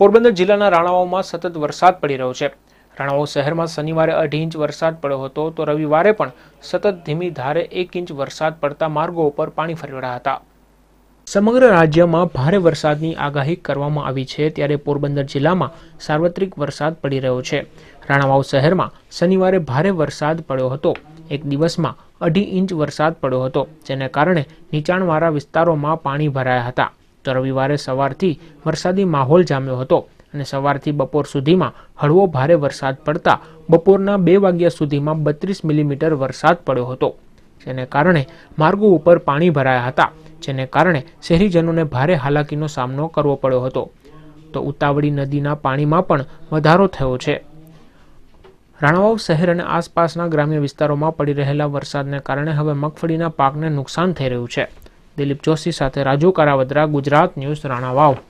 પોરબંદર જિલ્લાના રાણાઓમાં સતત વરસાદ પડી રહ્યો છે રાણાવાઓ શહેરમાં શનિવારે અઢી ઇંચ વરસાદ પડ્યો હતો તો રવિવારે પણ સતત ધીમી ધારે એક ઇંચ વરસાદ પડતા માર્ગો ઉપર પાણી ફરી રહ્યા હતા સમગ્ર રાજ્યમાં ભારે વરસાદની આગાહી કરવામાં આવી છે ત્યારે પોરબંદર જિલ્લામાં સાર્વત્રિક વરસાદ પડી રહ્યો છે રાણાવાવ શહેરમાં શનિવારે ભારે વરસાદ પડ્યો હતો એક દિવસમાં અઢી ઇંચ વરસાદ પડ્યો હતો જેને કારણે નીચાણવાળા વિસ્તારોમાં પાણી ભરાયા હતા તો રવિવારે સવારથી વરસાદી માહોલ જામ્યો હતો અને સવારથી બપોર સુધીમાં હળવો ભારે વરસાદ પડતા બપોરના બે વાગ્યા સુધીમાં બત્રીસ મિલીમીટર વરસાદ પડ્યો હતો જેને કારણે માર્ગો ઉપર પાણી ભરાયા હતા જેને કારણે શહેરીજનોને ભારે હાલાકીનો સામનો કરવો પડ્યો હતો તો ઉતાવળી નદીના પાણીમાં પણ વધારો થયો છે રાણાવાવ શહેર અને આસપાસના ગ્રામ્ય વિસ્તારોમાં પડી રહેલા વરસાદને કારણે હવે મગફળીના પાકને નુકસાન થઈ રહ્યું છે દિલીપ જોશી સાથે રાજુ કારાવદ્રા ગુજરાત ન્યૂઝ રાણાવાવ